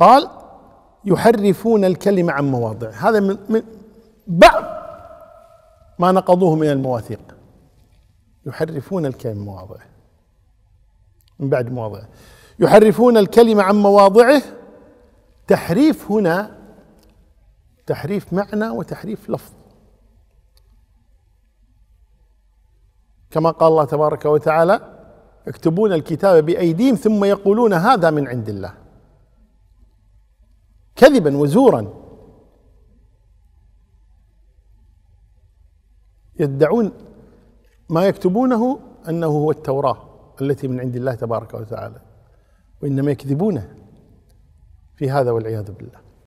قال يحرفون الكلمة عن مواضعه هذا من, من بعض ما نقضوه من المواثيق يحرفون الكلمة عن مواضعه من بعد مواضعه يحرفون الكلمة عن مواضعه تحريف هنا تحريف معنى وتحريف لفظ كما قال الله تبارك وتعالى يكتبون الكتاب بأيديهم ثم يقولون هذا من عند الله كذبا وزورا يدعون ما يكتبونه انه هو التوراه التي من عند الله تبارك وتعالى وانما يكذبونه في هذا والعياذ بالله